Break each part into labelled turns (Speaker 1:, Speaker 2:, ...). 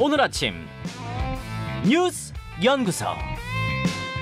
Speaker 1: 오늘 아침 뉴스 연구소.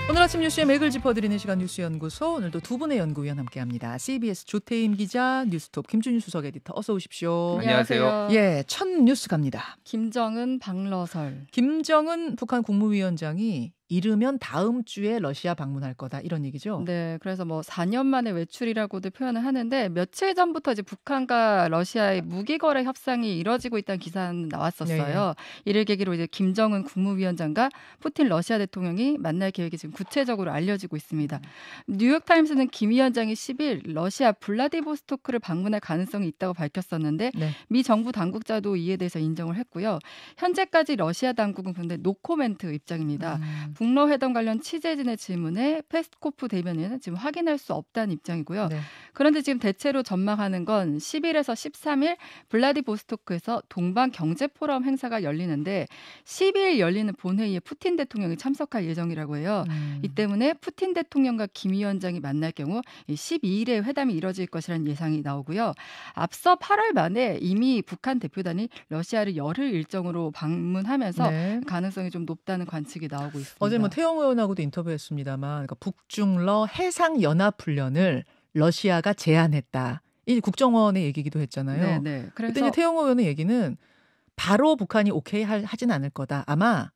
Speaker 2: 오늘 아침 뉴스의 맥을 짚어드리는 시간 뉴스 연구소 오늘도 두 분의 연구위원 함께합니다. CBS 조태임 기자, 뉴스톱 김준일 수석 에디터 어서 오십시오. 안녕하세요. 예, 첫 뉴스
Speaker 3: 갑니다. 김정은 박러설. 김정은 북한 국무위원장이 이르면 다음 주에 러시아 방문할 거다 이런 얘기죠. 네, 그래서 뭐 4년 만에 외출이라고도 표현을 하는데 며칠 전부터 이제 북한과 러시아의 무기 거래 협상이 이뤄지고 있다는 기사는 나왔었어요. 네, 네. 이를 계기로 이제 김정은 국무위원장과 푸틴 러시아 대통령이 만날 계획이 지금 구체적으로 알려지고 있습니다. 뉴욕 타임스는 김 위원장이 10일 러시아 블라디보스토크를 방문할 가능성이 있다고 밝혔었는데 네. 미 정부 당국자도 이에 대해서 인정을 했고요. 현재까지 러시아 당국은 근데 노코멘트 입장입니다. 음. 북러 회담 관련 취재진의 질문에 페스코프 대변인은 지금 확인할 수 없다는 입장이고요. 네. 그런데 지금 대체로 전망하는 건 10일에서 13일 블라디보스토크에서 동방 경제 포럼 행사가 열리는데 10일 열리는 본회의에 푸틴 대통령이 참석할 예정이라고 해요. 음. 이 때문에 푸틴 대통령과 김 위원장이 만날 경우 12일에 회담이 이뤄질 것이라는 예상이 나오고요. 앞서 8월 만에 이미 북한 대표단이 러시아를 열흘 일정으로 방문하면서 네. 가능성이 좀 높다는 관측이 나오고 있습니다. 어제 뭐 태영
Speaker 2: 의원하고도 인터뷰했습니다만 그러니까 북중러 해상 연합 훈련을 러시아가 제안했다. 이 국정원의 얘기기도 했잖아요. 네네. 네. 그래서 그때 태영 의원의 얘기는 바로 북한이 오케이 할, 하진 않을 거다. 아마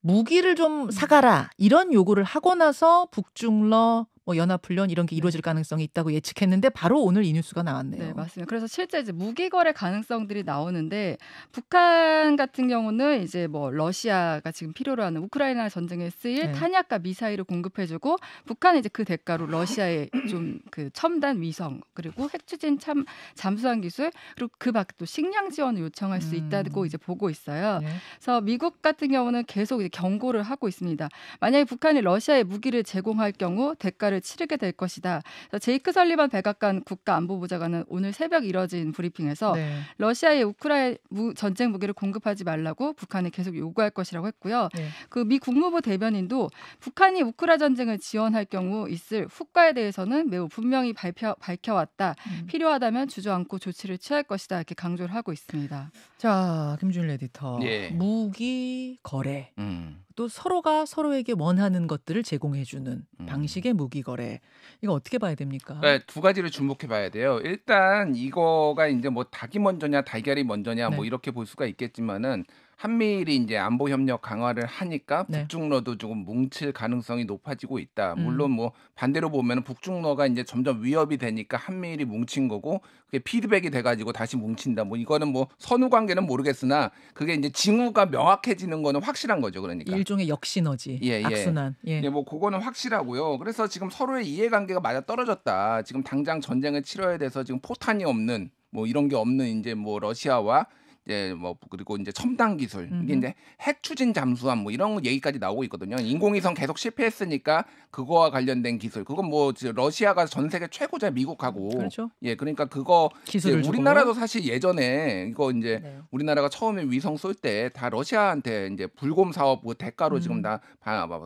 Speaker 2: 무기를 좀 사가라 이런 요구를 하고 나서 북중러 뭐 연합 훈련 이런 게 네. 이루어질 가능성이 있다고 예측했는데 바로
Speaker 3: 오늘 이 뉴스가 나왔네요. 네, 맞습니다. 그래서 실제 이제 무기 거래 가능성들이 나오는데 북한 같은 경우는 이제 뭐 러시아가 지금 필요로 하는 우크라이나 전쟁에 쓰일 네. 탄약과 미사일을 공급해주고 북한은 이제 그 대가로 러시아의 좀 그 첨단 위성 그리고 핵추진 참 잠수함 기술 그리고 그밖도 식량 지원을 요청할 수 있다고 음. 이제 보고 있어요. 네. 그래서 미국 같은 경우는 계속 이제 경고를 하고 있습니다. 만약에 북한이 러시아에 무기를 제공할 경우 대가를 회의를 치르게 될 것이다. 제이크 설리반 백악관 국가안보보좌관은 오늘 새벽 이뤄진 브리핑에서 네. 러시아의 우크라이나 전쟁 무기를 공급하지 말라고 북한에 계속 요구할 것이라고 했고요. 네. 그미 국무부 대변인도 북한이 우크라 전쟁을 지원할 경우 있을 후과에 대해서는 매우 분명히 발표, 밝혀왔다. 음. 필요하다면 주저앉고 조치를 취할 것이다. 이렇게 강조를 하고 있습니다.
Speaker 2: 자, 김준일 에디터. 예.
Speaker 3: 무기
Speaker 2: 거래.
Speaker 1: 음.
Speaker 3: 또 서로가 서로에게 원하는
Speaker 2: 것들을 제공해주는 음. 방식의 무기 거래 이거 어떻게 봐야 됩니까?
Speaker 1: 네, 두 가지를 주목해 봐야 돼요. 일단 이거가 이제 뭐 닭이 먼저냐 달걀이 먼저냐 뭐 네. 뭐 이렇게 볼 수가 있겠지만은 한미일이 이제 안보 협력 강화를 하니까 네. 북중러도 조금 뭉칠 가능성이 높아지고 있다. 음. 물론 음. 뭐 반대로 보면 북중러가 이제 점점 위협이 되니까 한미일이 뭉친 거고 그게 피드백이 돼가지고 다시 뭉친다. 뭐 이거는 뭐 선후 관계는 모르겠으나 그게 이제 징후가 명확해지는 거는 확실한 거죠. 그러니까
Speaker 2: 일종의 역시너지, 예, 예. 악순환.
Speaker 1: 예. 예, 뭐 그거는 확실하고요. 그래서 지금 서로의 이해관계가 맞아 떨어졌다. 지금 당장 전쟁을 치러야 돼서 지금 포탄이 없는 뭐 이런 게 없는 이제 뭐 러시아와 예, 뭐 그리고 이제 첨단 기술 이게 이제 핵 추진 잠수함 뭐 이런 얘기까지 나오고 있거든요. 인공위성 계속 실패했으니까 그거와 관련된 기술 그건 뭐 러시아가 전 세계 최고자 미국하고 그렇죠. 예, 그러니까 그거 기술을 우리나라도 주고. 사실 예전에 이거 이제 네. 우리나라가 처음에 위성 쏠 때 다 러시아한테 이제 불곰 사업 뭐 대가로 음. 지금 다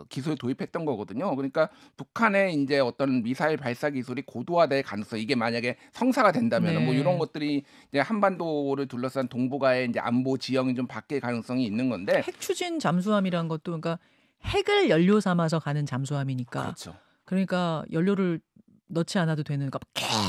Speaker 1: 기술 도입했던 거거든요. 그러니까 북한의 이제 어떤 미사일 발사 기술이 고도화될 가능성 이게 만약에 성사가 된다면 뭐 네. 뭐 이런 것들이 이제 한반도를 둘러싼 동북아 러시아의 이제 안보 지형이 좀 바뀔 가능성이 있는 건데 핵 추진 잠수함이라는 것도 그러니까 핵을 연료 삼아서
Speaker 2: 가는 잠수함이니까 그렇죠. 그러니까 연료를 넣지 않아도 되는 그러니까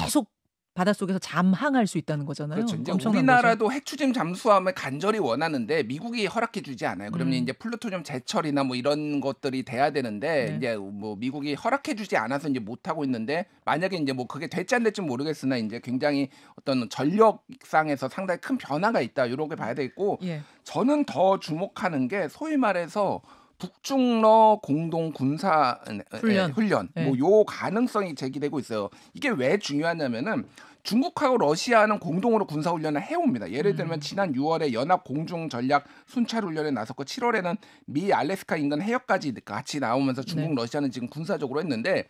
Speaker 2: 계속 바닷속에서 잠항할 수 있다는 거잖아요. 그렇죠. 우리나라도
Speaker 1: 거죠. 해추짐 잠수함을 간절히 원하는데 미국이 허락해 주지 않아요. 그러면 음. 이제 플루토늄 제철이나 뭐 이런 것들이 돼야 되는데 네. 이제 뭐 미국이 허락해 주지 않아서 이제 못 하고 있는데 만약에 이제 뭐 그게 될지 안 될지 모르겠으나 이제 굉장히 어떤 전력상에서 상당히 큰 변화가 있다. 이렇게 봐야 되겠고 예. 저는 더 주목하는 게 소위 말해서 북중러 공동 군사 훈련, 에, 훈련. 네. 예. 뭐요 가능성이 제기되고 있어요. 이게 왜 중요하냐면은 중국하고 러시아는 공동으로 군사 훈련을 해옵니다. 예를 음. 들면 지난 6월에 연합 공중 전략 순찰 훈련에 나섰고 7월에는 미 알래스카 인근 해역까지 같이 나오면서 중국 네. 러시아는 지금 군사적으로 했는데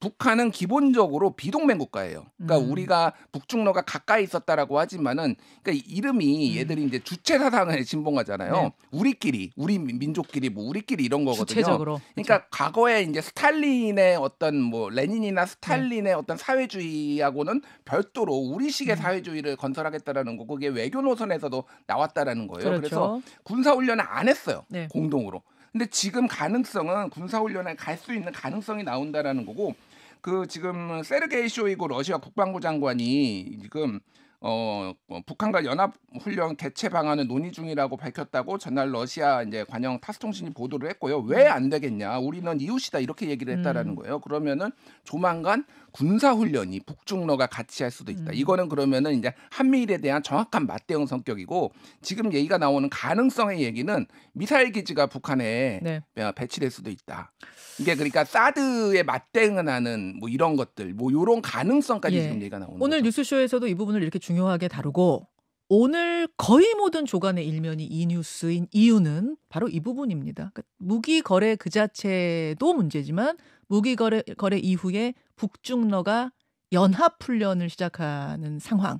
Speaker 1: 북한은 기본적으로 비동맹 국가예요. 그러니까 음. 우리가 북중로가 가까이 있었다라고 하지만은 그러니까 이름이 음. 얘들이 이제 주체 사상을 진봉하잖아요. 네. 우리끼리, 우리 민족끼리, 뭐 우리끼리 이런 거거든요. 주체적으로. 그러니까 그쵸. 그렇죠. 과거에 이제 스탈린의 어떤 뭐 레닌이나 스탈린의 네. 어떤 사회주의하고는 별도로 우리식의 음. 사회주의를 건설하겠다라는 거 그게 외교 노선에서도 나왔다라는 거예요. 그렇죠. 그래서 군사 훈련을 안 했어요. 네. 공동으로. 근데 지금 가능성은 군사 훈련을갈 수 있는 가능성이 나온다라는 거고 그 지금 세르게이 쇼이고 러시아 국방부 장관이 지금 어, 어, 북한과 연합 훈련 개최 방안을 논의 중이라고 밝혔다고 전날 러시아 이제 관영 타스통신이 보도를 했고요. 왜안 음. 되겠냐? 우리는 이웃이다 이렇게 얘기를 했다라는 음. 거예요. 그러면은 조만간 군사 훈련이 북중러가 같이 할 수도 있다. 음. 이거는 그러면은 이제 한미일에 대한 정확한 맞대응 성격이고 지금 얘기가 나오는 가능성의 얘기는 미사일 기지가 북한에 네. 배치될 수도 있다. 이게 그러니까 사드에 맞대응을 하는 뭐 이런 것들 뭐 요런 가능성까지 예. 지금 얘기가 나오는
Speaker 2: 오늘 거죠. 뉴스쇼에서도 이 부분을 이렇게 중요하게 다루고 오늘 거의 모든 조간의 일면이 이 뉴스인 이유는 바로 이 부분입니다. 그러니까 무기 거래 그 자체도 문제지만 무기 거래 거래 이후에 북중러가 연합 훈련을 시작하는 상황.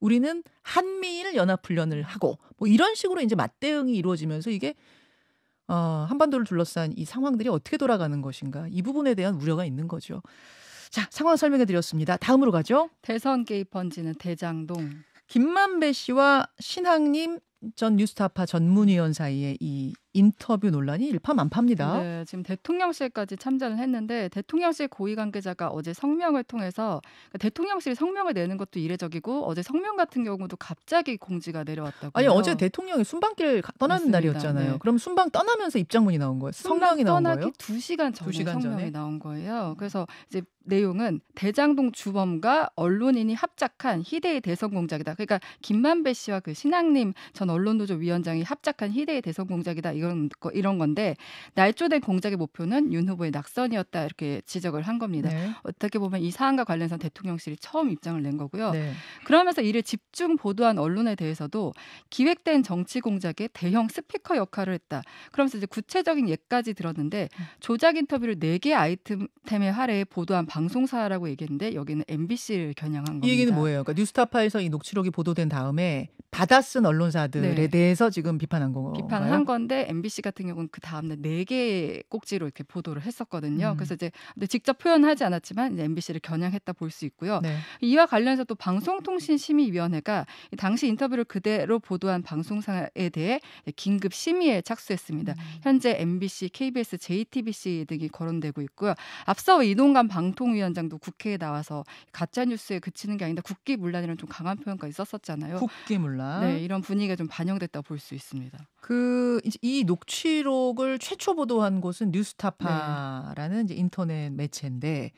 Speaker 2: 우리는 한미일 연합 훈련을 하고 뭐 이런 식으로 이제 맞대응이 이루어지면서 이게 어, 한반도를 둘러싼 이 상황들이 어떻게 돌아가는 것인가 이 부분에 대한 우려가 있는 거죠. 자, 상황 설명해 드렸습니다. 다음으로 가죠. 대선
Speaker 3: 개입 펀지는 대장동.
Speaker 2: 김만배 씨와 신학님 전 뉴스타파 전문위원 사이에 이 인터뷰 논란이 일파만파입니다. 네,
Speaker 3: 지금 대통령실까지 참전을 했는데 대통령실 고위 관계자가 어제 성명을 통해서 그러니까 대통령실 성명을 내는 것도 이례적이고 어제 성명 같은 경우도 갑자기 공지가 내려왔다고요. 아니 어제 대통령이
Speaker 2: 순방길 떠나는 맞습니다. 날이었잖아요. 네. 그럼 순방 떠나면서 입장문이 나온
Speaker 3: 거예요. 성명이 나온 거예요? 떠나기 2시간 전에 2시간 성명이 전에? 나온 거예요. 그래서 이제 내용은 대장동 주범과 언론인이 합작한 희대의 대선 공작이다. 그러니까 김만배 씨와 그 신학님 전 언론노조 위원장이 합작한 희대의 대선 공작이다. 이런 거, 이런 건데 날조된 공작의 목표는 윤 후보의 낙선이었다. 이렇게 지적을 한 겁니다. 네. 어떻게 보면 이 사안과 관련해서 대통령실이 처음 입장을 낸 거고요. 네. 그러면서 이를 집중 보도한 언론에 대해서도 기획된 정치 공작의 대형 스피커 역할을 했다. 그러면서 이제 구체적인 예까지 들었는데 음. 조작 인터뷰를 4개 아이템에 할애에 보도한 방송사라고 얘기했는데 여기는 MBC를 겨냥한 겁니다. 이 얘기는 뭐예요? 그러니까 뉴스타파에서 이 녹취록이 보도된
Speaker 2: 다음에 받아쓴 언론사들에 네. 대해서 지금 비판한 건가요? 비판한
Speaker 3: 건데 MBC 같은 경우는 그 다음날 네개 꼭지로 이렇게 보도를 했었거든요. 음. 그래서 이제 직접 표현하지 않았지만 이제 MBC를 겨냥했다 볼 수 있고요. 네. 이와 관련해서 또 방송통신심의위원회가 당시 인터뷰를 그대로 보도한 방송사에 대해 긴급 심의에 착수했습니다. 음. 현재 MBC, KBS, JTBC 등이 거론되고 있고요. 앞서 이동관 방통 공통위원장도 국회에 나와서 가짜 뉴스에 그치는 게아니데 국기문란이라는 좀 강한 표현까지 썼었잖아요. 국기문란. 네, 이런 분위기가 좀 반영됐다 고볼 수 있습니다.
Speaker 2: 그이 녹취록을 최초 보도한 곳은 뉴스타파라는
Speaker 3: 네. 이제 인터넷 매체인데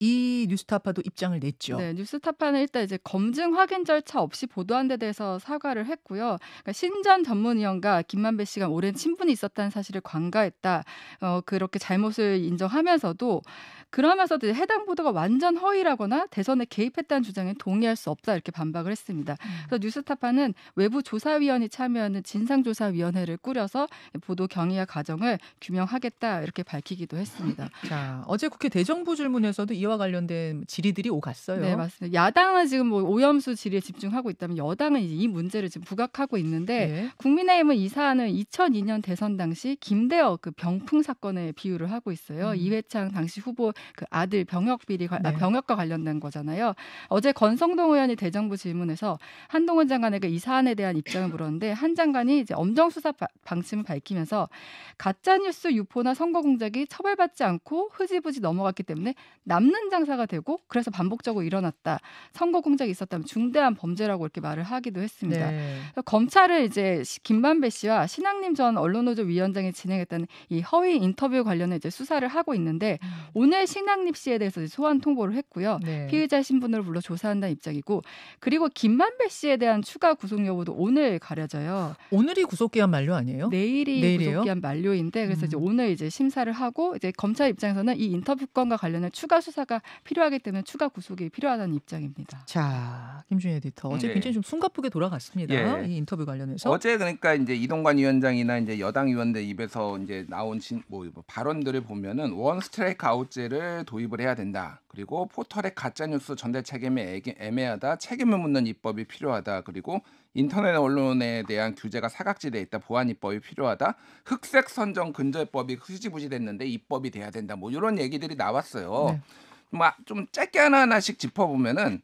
Speaker 3: 이 뉴스타파도 입장을 냈죠. 네, 뉴스타파는 일단 이제 검증 확인 절차 없이 보도한 데 대해서 사과를 했고요. 그러니까 신전 전문위원과 김만배 씨가 오랜 친분이 있었다는 사실을 관가했다. 어, 그렇게 잘못을 인정하면서도 그러면서도 해당 보도가 완전 허위라거나 대선에 개입했다는 주장에 동의할 수 없다 이렇게 반박을 했습니다. 음. 그래서 뉴스타파는 외부 조사위원이 참여하는 진상조사위원회를 꾸려서 보도 경위와 과정을 규명하겠다 이렇게 밝히기도 했습니다. 자, 어제 국회 대정부 질문에서도 이 이와 관련된 질의들이 오갔어요. 네, 맞습니다. 야당은 지금 뭐 오염수 질의에 집중하고 있다면 여당은 이제 이 문제를 지금 부각하고 있는데 네. 국민의힘은 이 사안을 2002년 대선 당시 김대혁 그 병풍 사건에 비유를 하고 있어요. 음. 이회창 당시 후보 그 아들 병역 비리 아, 네. 아, 병역과 관련된 거잖아요. 어제 권성동 의원이 대정부 질문에서 한동훈 장관에게 이 사안에 대한 입장을 물었는데 한 장관이 이제 엄정 수사 방침을 밝히면서 가짜 뉴스 유포나 선거 공작이 처벌받지 않고 흐지부지 넘어갔기 때문에 남는 하는 장사가 되고 그래서 반복적으로 일어났다. 선거 공작이 있었다면 중대한 범죄라고 이렇게 말을 하기도 했습니다. 네. 검찰을 이제 김만배 씨와 신학님 전 언론노조 위원장이 진행했던이 허위 인터뷰 관련해 이제 수사를 하고 있는데 음. 오늘 신학님 씨에 대해서 소환 통보를 했고요. 네. 피의자 신분으로 불러 조사한다는 입장이고 그리고 김만배 씨에 대한 추가 구속 여부도 오늘 가려져요. 오늘이 구속 기한 만료 아니에요? 내일이 내일이에요? 구속 기한 만료인데 그래서 음. 이제 오늘 이제 심사를 하고 이제 검찰 입장에서는 이 인터뷰 건과 관련해 추가 수사 수사가 필요하기 때문에 추가 구속이 필요하다는 입장입니다. 자, 김준희 에디터. 어제 네. 굉장히 좀 숨가쁘게 돌아갔습니다. 네. 이 인터뷰 관련해서. 어제
Speaker 1: 그러니까 이제 이동관 위원장이나 이제 여당 의원들 입에서 이제 나온 진, 뭐, 뭐 발언들을 보면은 원 스트라이크 아웃제를 도입을 해야 된다. 그리고 포털의 가짜 뉴스 전달 책임이 애매하다. 책임을 묻는 입법이 필요하다. 그리고 인터넷 언론에 대한 규제가 사각지대에 있다. 보완 입법이 필요하다. 흑색 선정 근절법이 흐지부지 됐는데 입법이 돼야 된다. 뭐 이런 얘기들이 나왔어요. 네. 막좀 짧게 하나하나씩 짚어보면은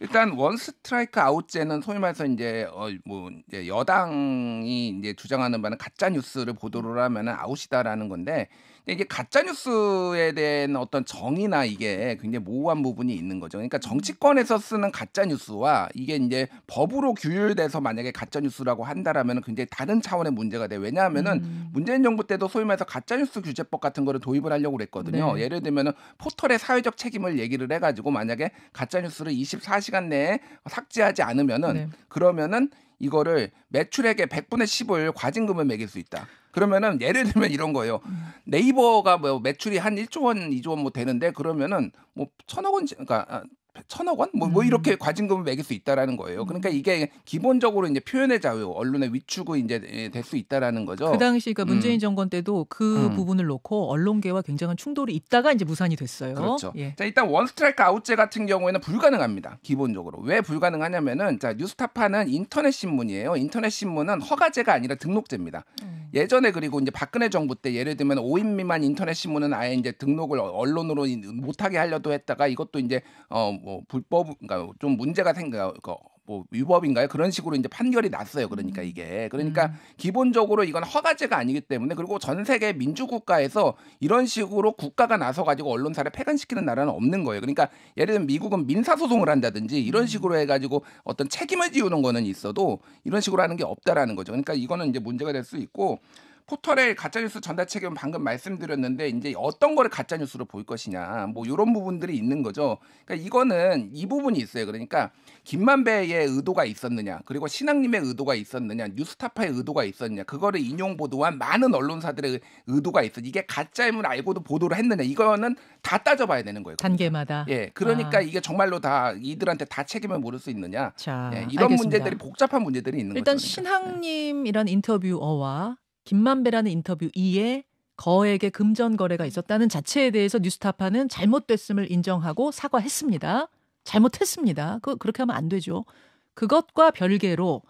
Speaker 1: 일단 원 스트라이크 아웃제는 소위 말해서 이제 어뭐 이제 여당이 이제 주장하는 바는 가짜 뉴스를 보도를 하면은 아웃이다라는 건데 근데 이게 가짜 뉴스에 대한 어떤 정의나 이게 굉장히 모호한 부분이 있는 거죠. 그러니까 음. 정치권에서 쓰는 가짜 뉴스와 이게 이제 법으로 규율돼서 만약에 가짜 뉴스라고 한다라면 굉장히 다른 차원의 문제가 돼. 요 왜냐하면은 음. 문재인 정부 때도 소위 말해서 가짜 뉴스 규제법 같은 거를 도입을 하려고 그랬거든요. 네. 예를 들면은 포털의 사회적 책임을 얘기를 해가지고 만약에 가짜 뉴스를 24시간 내에 삭제하지 않으면은 네. 그러면은 이거를 매출액의 100분의 10을 과징금을 매길 수 있다. 그러면은 예를 들면 이런 거예요. 네이버가 뭐 매출이 한 1조 원, 2조 원 뭐 되는데 그러면은 뭐 천억 원, 그러니까 천억 원? 뭐, 뭐 음. 이렇게 과징금을 매길 수 있다라는 거예요. 음. 그러니까 이게 기본적으로 이제 표현의 자유, 언론의 위축이 이제 예, 될수 있다라는 거죠. 그 당시 그러니까 문재인 음.
Speaker 2: 정권 때도 그 음. 부분을 놓고 언론계와 굉장한 충돌이
Speaker 1: 있다가 이제 무산이 됐어요. 그렇죠. 예. 자, 일단 원스트라이크 아웃제 같은 경우에는 불가능합니다. 기본적으로. 왜 불가능하냐면은 자, 뉴스타파는 인터넷 신문이에요. 인터넷 신문은 허가제가 아니라 등록제입니다. 음. 예전에 그리고 이제 박근혜 정부 때 예를 들면 5인 미만 인터넷 신문은 아예 이제 등록을 언론으로 못하게 하려도 했다가 이것도 이제 어뭐 불법 그러니까 좀 문제가 생겨 그러니까 뭐 위법인가요? 그런 식으로 이제 판결이 났어요. 그러니까 음. 이게 그러니까 음. 기본적으로 이건 허가제가 아니기 때문에 그리고 전 세계 민주국가에서 이런 식으로 국가가 나서 가지고 언론사를 폐간시키는 나라는 없는 거예요. 그러니까 예를 들면 미국은 민사 소송을 한다든지 이런 음. 식으로 해가지고 어떤 책임을 지우는 거는 있어도 이런 식으로 하는 게 없다라는 거죠. 그러니까 이거는 이제 문제가 될 수 있고 포털의 가짜뉴스 전달 책임은 방금 말씀드렸는데 이제 어떤 거를 가짜뉴스로 볼 것이냐 뭐 이런 부분들이 있는 거죠. 그러니까 이거는 이 부분이 있어요. 그러니까 김만배의 의도가 있었느냐 그리고 신앙님의 의도가 있었느냐 뉴스타파의 의도가 있었느냐 그거를 인용 보도한 많은 언론사들의 의도가 있어. 이게 가짜임을 알고도 보도를 했느냐 이거는 다 따져봐야 되는 거예요.
Speaker 2: 단계마다.
Speaker 1: 예, 그러니까 아. 이게 정말로 다 이들한테 다 책임을 물을 수 있느냐. 자, 예, 이런 알겠습니다. 문제들이 복잡한 문제들이 있는 일단
Speaker 2: 거죠. 일단 그러니까. 신학님이런 예. 인터뷰어와 김만배라는 인터뷰 이에 거액의 금전 거래가 있었다는 자체에 대해서 뉴스타파는 잘못됐음을 인정하고 사과했습니다. 잘못했습니다. 그 그렇게 하면 안 되죠. 그것과 별개로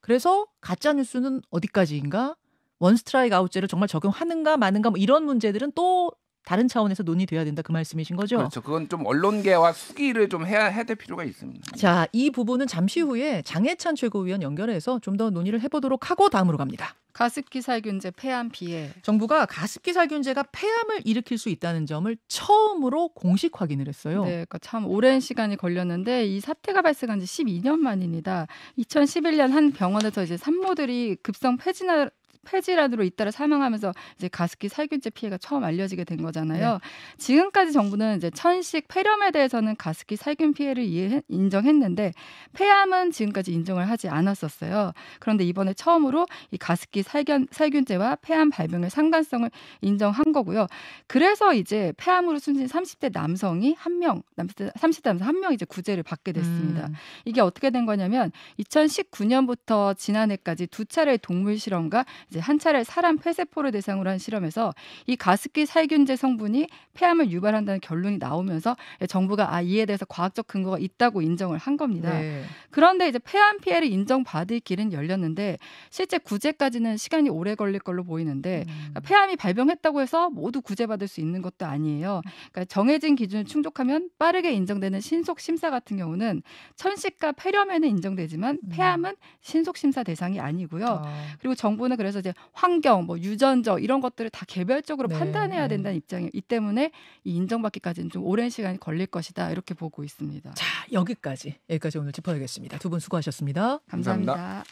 Speaker 2: 그래서 가짜 뉴스는 어디까지인가? 원 스트라이크 아웃제를 정말 적용하는가 마는가 뭐 이런 문제들은 또 다른
Speaker 1: 차원에서 논의돼야 된다 그 말씀이신 거죠? 그렇죠. 그건 좀 언론계와 수기를 좀 해야 해야 될 필요가 있습니다.
Speaker 2: 자, 이 부분은 잠시 후에 장해찬 최고위원 연결해서 좀 더 논의를 해보도록 하고 다음으로 갑니다.
Speaker 3: 가습기 살균제 폐암 피해. 정부가 가습기 살균제가 폐암을 일으킬 수 있다는 점을 처음으로 공식 확인을 했어요. 네, 그러니까 참 오랜 시간이 걸렸는데 이 사태가 발생한 지 12년 만입니다. 2011년 한 병원에서 이제 산모들이 급성 폐진환 폐질환으로 잇따라 사망하면서 이제 가습기 살균제 피해가 처음 알려지게 된 거잖아요. 네. 지금까지 정부는 이제 천식 폐렴에 대해서는 가습기 살균 피해를 이해, 인정했는데 폐암은 지금까지 인정을 하지 않았었어요. 그런데 이번에 처음으로 이 가습기 살균 살균제와 폐암 발병의 상관성을 인정한 거고요. 그래서 이제 폐암으로 숨진 30대 남성이 한 명, 30대, 남성 한 명 이제 구제를 받게 됐습니다. 음. 이게 어떻게 된 거냐면 2019년부터 지난해까지 두 차례 동물 실험과 이제 한 차례 사람 폐세포를 대상으로 한 실험에서 이 가습기 살균제 성분이 폐암을 유발한다는 결론이 나오면서 정부가 아 이에 대해서 과학적 근거가 있다고 인정을 한 겁니다. 네. 그런데 이제 폐암 피해를 인정받을 길은 열렸는데 실제 구제까지는 시간이 오래 걸릴 걸로 보이는데 음. 그러니까 폐암이 발병했다고 해서 모두 구제받을 수 있는 것도 아니에요. 그러니까 정해진 기준을 충족하면 빠르게 인정되는 신속 심사 같은 경우는 천식과 폐렴에는 인정되지만 음. 폐암은 신속 심사 대상이 아니고요. 아. 그리고 정부는 그래서 이제 환경, 뭐 유전적 이런 것들을 다 개별적으로 네. 판단해야 음. 된다는 입장이기 때문에 이 인정받기까지는 좀 오랜 시간이 걸릴 것이다 이렇게 보고 있습니다. 자 여기까지
Speaker 2: 여기까지 오늘 짚어야겠습니다. 두 분 수고하셨습니다 감사합니다.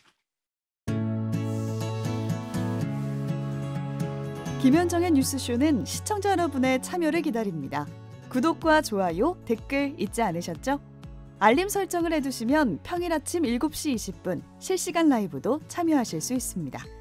Speaker 3: 감사합니다. 김현정의 뉴스쇼는 시청자 여러분의 참여를 기다립니다. 구독과 좋아요, 댓글 잊지 않으셨죠? 알림 설정을 해두시면 평일 아침 7시 20분 실시간 라이브도 참여하실 수 있습니다.